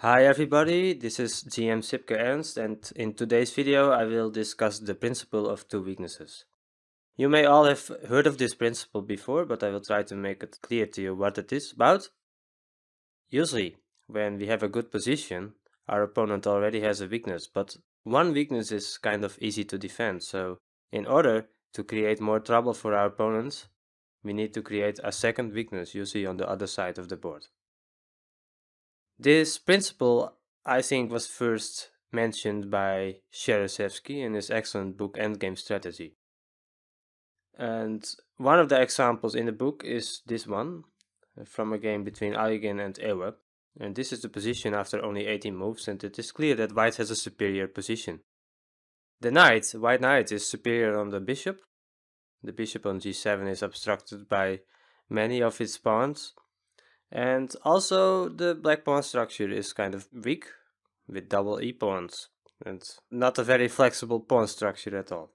Hi everybody, this is GM Sipke Ernst and in today's video I will discuss the principle of two weaknesses. You may all have heard of this principle before, but I will try to make it clear to you what it is about. Usually, when we have a good position, our opponent already has a weakness, but one weakness is kind of easy to defend, so in order to create more trouble for our opponents, we need to create a second weakness, usually on the other side of the board. This principle, I think, was first mentioned by Shereshevsky in his excellent book Endgame Strategy. And one of the examples in the book is this one uh, from a game between Eugen and Ewe. And this is the position after only 18 moves, and it is clear that white has a superior position. The knight, white knight, is superior on the bishop. The bishop on g7 is obstructed by many of its pawns, and also the black pawn structure is kind of weak with double e pawns and not a very flexible pawn structure at all.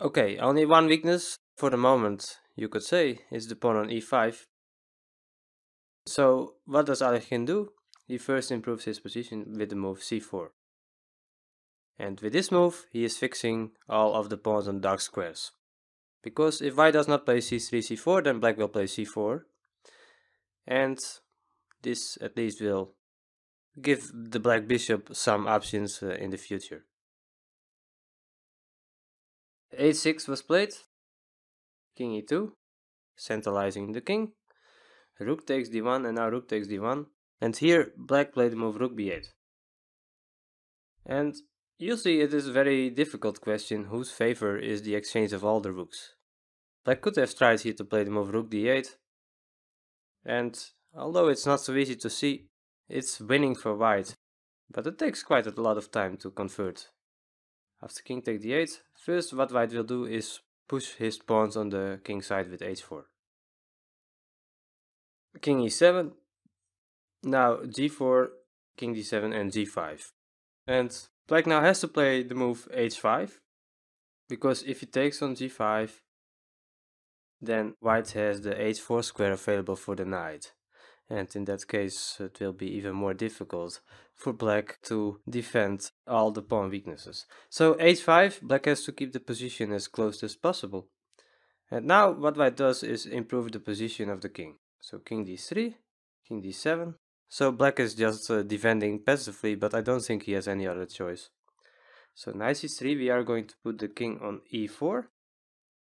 Okay, only one weakness for the moment you could say is the pawn on e5. So what does Alekhine do? He first improves his position with the move c4. And with this move he is fixing all of the pawns on dark squares. Because if white does not play c3, c4, then black will play c4. And this at least will give the black bishop some options uh, in the future. a6 was played, king e2, centralizing the king. Rook takes d1 and now rook takes d1. And here black played the move rook b8. And Usually it is a very difficult question whose favor is the exchange of all the rooks. Black could have tried here to play the move rook d8. And although it's not so easy to see, it's winning for white. But it takes quite a lot of time to convert. After king take d8, first what white will do is push his pawns on the king side with h4. King e7. Now g4, king d7 and g5. And Black now has to play the move h5, because if he takes on g5, then white has the h4 square available for the knight. And in that case, it will be even more difficult for black to defend all the pawn weaknesses. So h5, black has to keep the position as close as possible. And now what white does is improve the position of the king. So king d3, king d7, so black is just uh, defending passively, but I don't think he has any other choice. So knight c3, we are going to put the king on e4.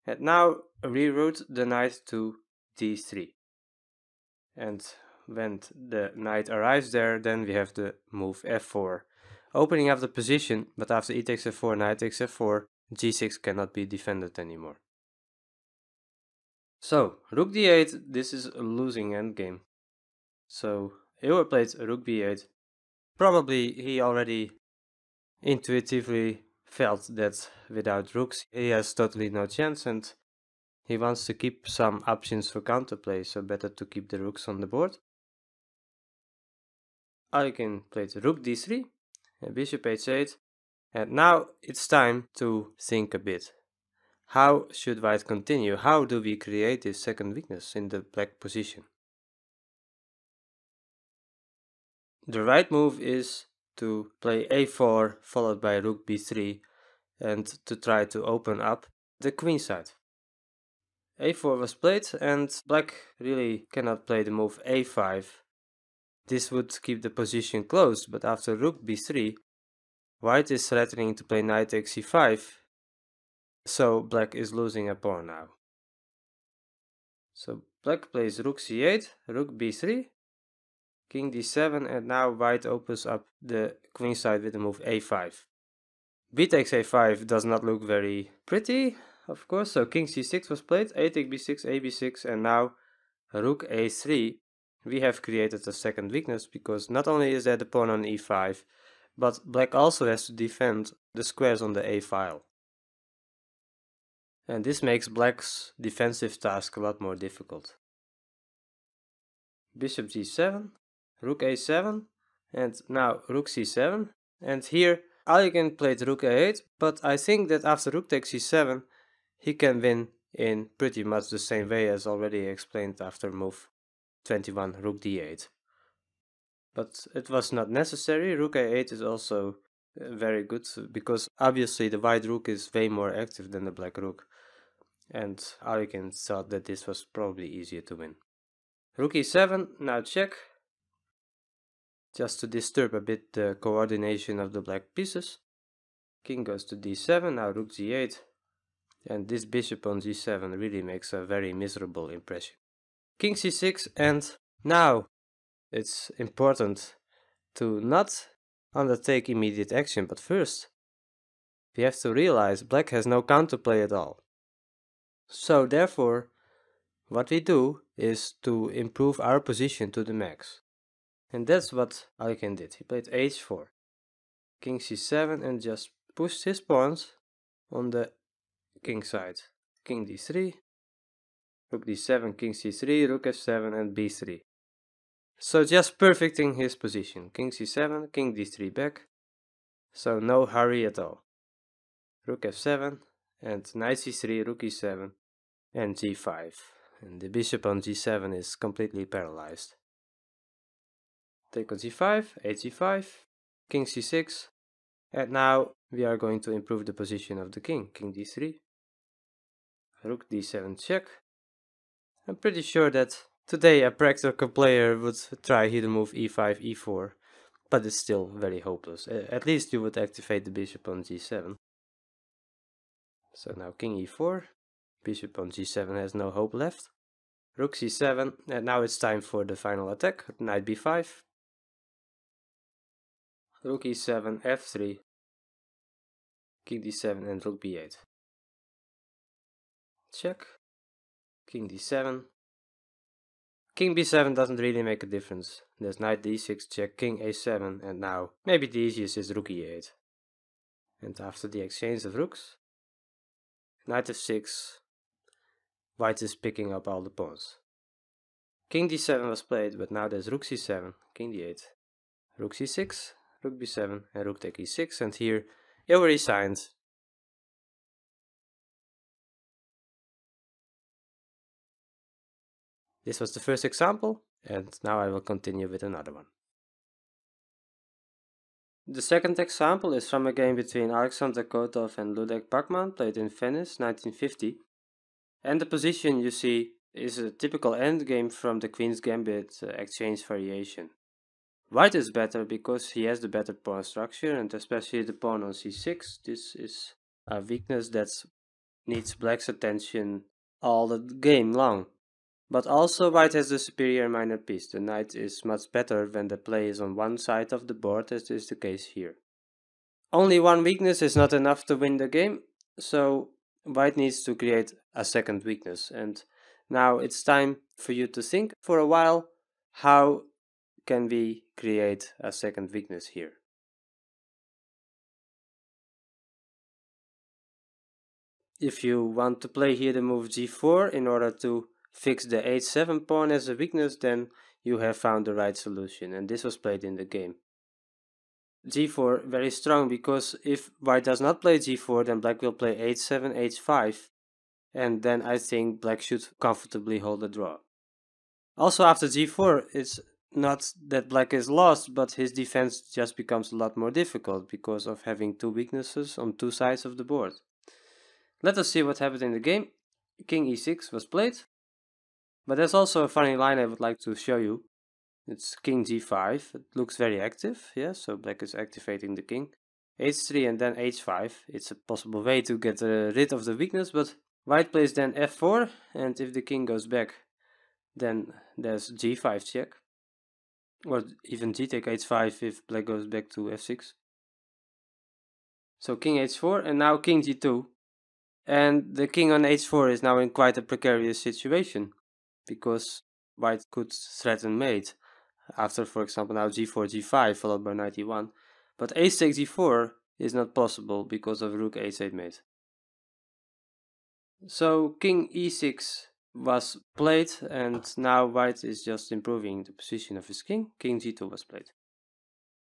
And now reroute the knight to d3. And when the knight arrives there, then we have the move f4. Opening up the position, but after e takes f4, knight takes f4, g6 cannot be defended anymore. So, rook d8, this is a losing endgame. So ever rook Rugby 8, probably he already intuitively felt that without rooks he has totally no chance and he wants to keep some options for counterplay, so better to keep the rooks on the board. I can play the rook d3, uh, bishop h8, and now it's time to think a bit. How should white continue? How do we create this second weakness in the black position? The right move is to play a4 followed by rook b3 and to try to open up the queen side. a4 was played and black really cannot play the move a5. This would keep the position closed but after rook b3 white is threatening to play knight takes c5 so black is losing a pawn now. So black plays rook c8, rook b3 King d7 and now white opens up the queen side with the move a5. B takes a5 does not look very pretty, of course, so king c6 was played, a takes b6, a b6 and now rook a3. We have created a second weakness because not only is there the pawn on e5, but black also has to defend the squares on the a file. And this makes black's defensive task a lot more difficult. Bishop g7, rook a7 and now rook c7 and here Aligan played rook a8 but I think that after rook takes c7 he can win in pretty much the same way as already explained after move 21 rook d8 but it was not necessary rook a8 is also uh, very good because obviously the white rook is way more active than the black rook and Arikin thought that this was probably easier to win. Rook e7, now check, just to disturb a bit the coordination of the black pieces. King goes to d7, now rook g8, and this bishop on g7 really makes a very miserable impression. King c6, and now it's important to not undertake immediate action, but first we have to realize black has no counterplay at all. So therefore, what we do is to improve our position to the max. And that's what Alekhine did. He played h4, king c7 and just pushed his pawns on the king side. King d3, rook d7, king c3, rook f7 and b3. So just perfecting his position. King c7, king d3 back. So no hurry at all. Rook f7 and knight c3, rook e7 and g5. And the bishop on g7 is completely paralyzed take on g5, hg5, king c6, and now we are going to improve the position of the king, king d3, rook d7 check. I'm pretty sure that today a practical player would try hidden move e5, e4, but it's still very hopeless. At least you would activate the bishop on g7. So now king e4, bishop on g7 has no hope left. Rook c7, and now it's time for the final attack, knight b5, rook e7, f3, king d7 and rook b8. Check, king d7. King b7 doesn't really make a difference. There's knight d6, check, king a7 and now maybe the easiest is rook e8. And after the exchange of rooks, knight f6, white is picking up all the pawns. King d7 was played, but now there's rook c7, king d8, rook c6, rook b7, and rook take e6, and here he already signed. This was the first example, and now I will continue with another one. The second example is from a game between Alexander Kotov and Ludek Bachmann, played in Venice, 1950. And the position you see is a typical endgame from the Queen's Gambit uh, exchange variation. White is better because he has the better pawn structure and especially the pawn on c6. This is a weakness that needs black's attention all the game long. But also white has the superior minor piece. The knight is much better when the play is on one side of the board as is the case here. Only one weakness is not enough to win the game, so white needs to create a second weakness. And now it's time for you to think for a while how can we create a second weakness here? If you want to play here the move g4 in order to fix the h7 pawn as a weakness, then you have found the right solution, and this was played in the game. g4 very strong because if white does not play g4, then black will play h7, h5, and then I think black should comfortably hold a draw. Also after g4, it's not that black is lost, but his defense just becomes a lot more difficult because of having two weaknesses on two sides of the board. Let us see what happened in the game. King e6 was played, but there's also a funny line I would like to show you. It's king g5, it looks very active, yeah, so black is activating the king. h3 and then h5, it's a possible way to get uh, rid of the weakness, but white plays then f4, and if the king goes back, then there's g5 check. Or even g take h5 if black goes back to f6. So king h4 and now king g2. And the king on h4 is now in quite a precarious situation. Because white could threaten mate. After for example now g4, g5 followed by knight e1. But a6, g4 is not possible because of rook h8 mate. So king e6 was played, and now white is just improving the position of his king. King g2 was played.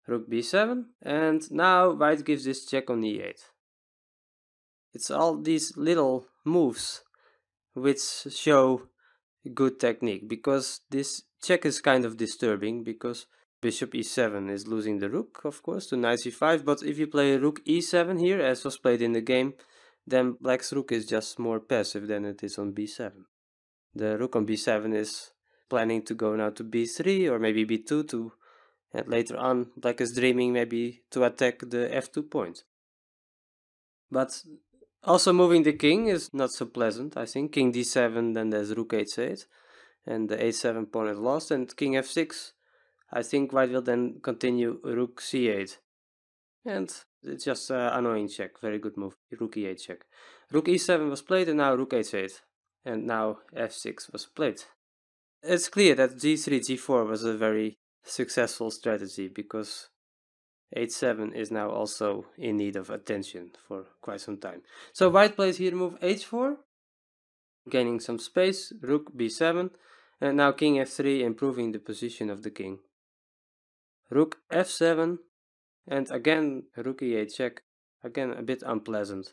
Rook b7, and now white gives this check on e8. It's all these little moves which show good technique, because this check is kind of disturbing, because bishop e7 is losing the rook, of course, to knight c5, but if you play rook e7 here, as was played in the game, then black's rook is just more passive than it is on b7 the rook on b7 is planning to go now to b3 or maybe b2 to and later on black is dreaming maybe to attack the f2 point. But also moving the king is not so pleasant, I think. King d7, then there's rook h8, and the a 7 pawn is lost, and king f6. I think white will then continue rook c8. And it's just uh, annoying check, very good move, rook e8 check. Rook e7 was played, and now rook h8 and now f6 was played. It's clear that g3, g4 was a very successful strategy because h7 is now also in need of attention for quite some time. So white plays here move h4, gaining some space, rook b7, and now king f3 improving the position of the king. Rook f7, and again rook e8 check, again a bit unpleasant.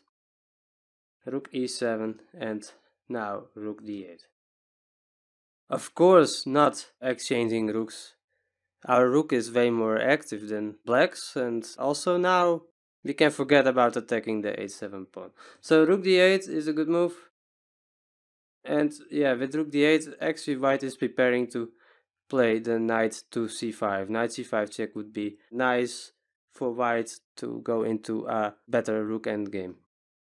Rook e7 and now rook d8. Of course not exchanging rooks. Our rook is way more active than black's and also now we can forget about attacking the a 7 pawn. So rook d8 is a good move. And yeah, with rook d8 actually white is preparing to play the knight to c5. Knight c5 check would be nice for white to go into a better rook endgame.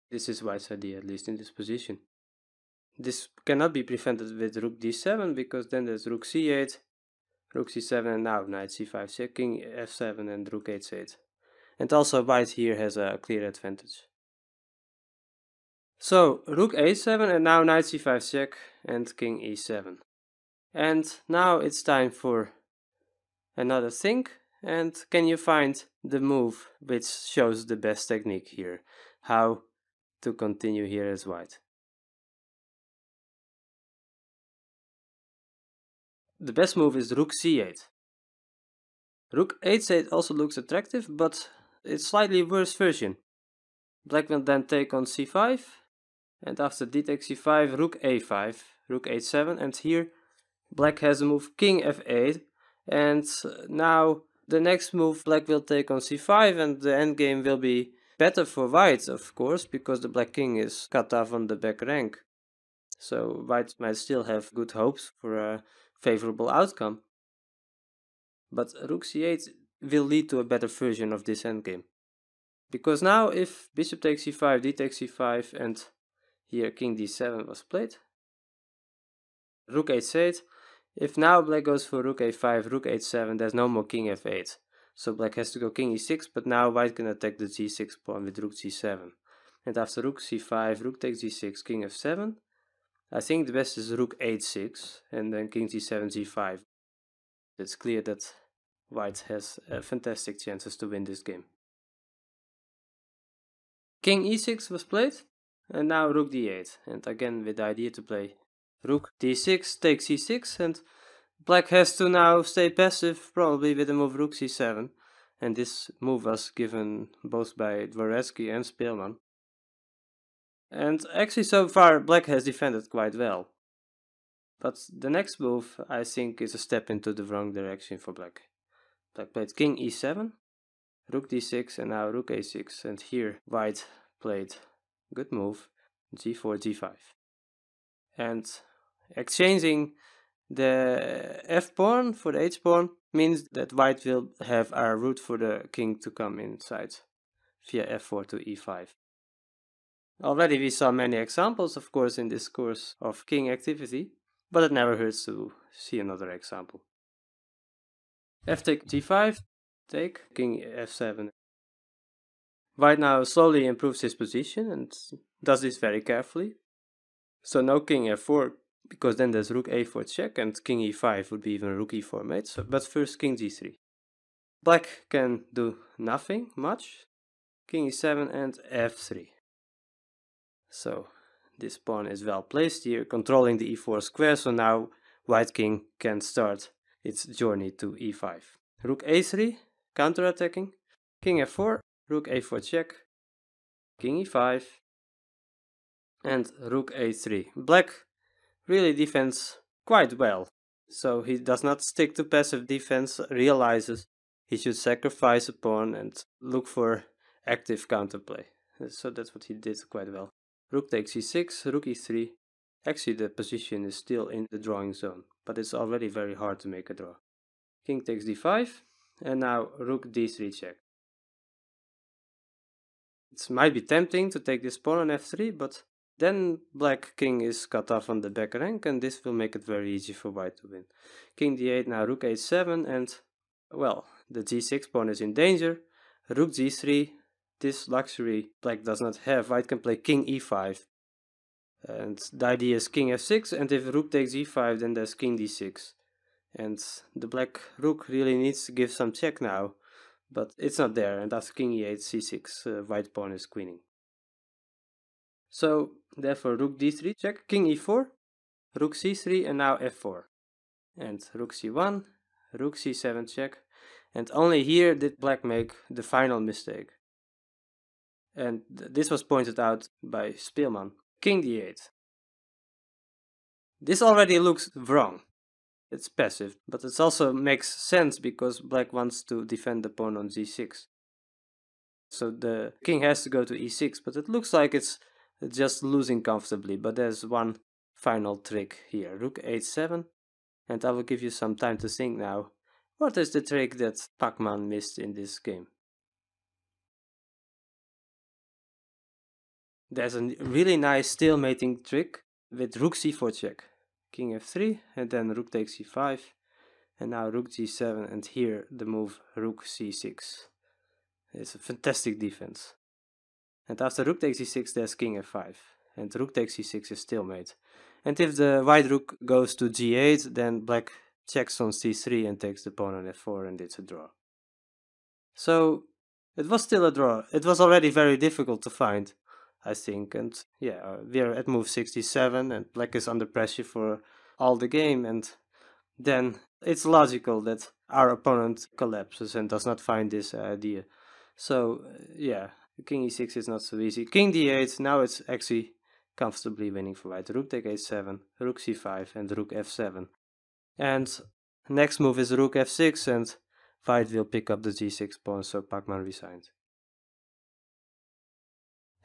This is white's idea, at least in this position. This cannot be prevented with rook d7 because then there's rook c8, rook c7 and now knight c5, so king f7 and rook h8. And also white here has a clear advantage. So rook a7 and now knight c5 check and king e7. And now it's time for another thing. And can you find the move which shows the best technique here? How to continue here as white. the best move is rook c8. Rook h8 also looks attractive, but it's slightly worse version. Black will then take on c5, and after d takes c5, rook a5, rook h7, and here black has a move king f8, and now the next move black will take on c5, and the endgame will be better for white, of course, because the black king is cut off on the back rank. So white might still have good hopes for a favorable outcome. But rook c8 will lead to a better version of this endgame. Because now if bishop takes c5, d takes c5 and here king d7 was played, rook h8, if now black goes for rook a5, rook h7, there's no more king f8. So black has to go king e6, but now white can attack the g6 pawn with rook c 7 And after rook c5, rook takes g6, king f7, I think the best is rook e8 6 and then king d 7 g5. It's clear that white has uh, fantastic chances to win this game. King e6 was played and now rook d8 and again with the idea to play rook d6 take c6 and black has to now stay passive probably with the move rook c7 and this move was given both by Dvoretsky and Spielman. And actually so far black has defended quite well. But the next move I think is a step into the wrong direction for black. Black played king e7, rook d6 and now rook a6 and here white played good move g4 g5 and exchanging the f pawn for the h pawn means that white will have a route for the king to come inside via f4 to e5 Already we saw many examples, of course, in this course of king activity, but it never hurts to see another example. f take d 5 take king f7. White now slowly improves his position and does this very carefully. So no king f4, because then there's rook a4 check and king e5 would be even rook e4 mate, so, but first king g3. Black can do nothing much. King e7 and f3. So this pawn is well placed here, controlling the e4 square, so now white king can start its journey to e5. Rook a3, counterattacking, king f4, rook a4 check, king e5, and rook a3. Black really defends quite well, so he does not stick to passive defense, realizes he should sacrifice a pawn and look for active counterplay. So that's what he did quite well. Rook takes e6, rook e3. Actually the position is still in the drawing zone, but it's already very hard to make a draw. King takes d5, and now rook d3 check. It might be tempting to take this pawn on f3, but then black king is cut off on the back rank and this will make it very easy for white to win. King d8, now rook a7 and, well, the g6 pawn is in danger. Rook g3, this luxury black does not have. White can play king e5. And the idea is king f6 and if rook takes e5 then there's king d6. And the black rook really needs to give some check now. But it's not there and that's king e8 c6 uh, white pawn is queening. So therefore rook d3 check, king e4, rook c3 and now f4. And rook c1, rook c7 check. And only here did black make the final mistake. And this was pointed out by Spielmann. King d8. This already looks wrong. It's passive, but it also makes sense because black wants to defend the pawn on g6. So the king has to go to e6, but it looks like it's just losing comfortably. But there's one final trick here. Rook h7, and I will give you some time to think now. What is the trick that Pac-Man missed in this game? There's a really nice stalemating trick with rook c4 check. King f3 and then rook takes c5 and now rook g7 and here the move rook c6. It's a fantastic defense. And after rook takes e6 there's king f5 and rook takes e6 is stalemate. And if the white rook goes to g8 then black checks on c3 and takes the pawn on f4 and it's a draw. So it was still a draw. It was already very difficult to find. I think. And yeah, uh, we are at move 67 and black is under pressure for all the game. And then it's logical that our opponent collapses and does not find this uh, idea. So uh, yeah, king e6 is not so easy. King d8, now it's actually comfortably winning for white. Rook take a7, rook c5 and rook f7. And next move is rook f6 and white will pick up the g6 pawn so Pac-Man resigns.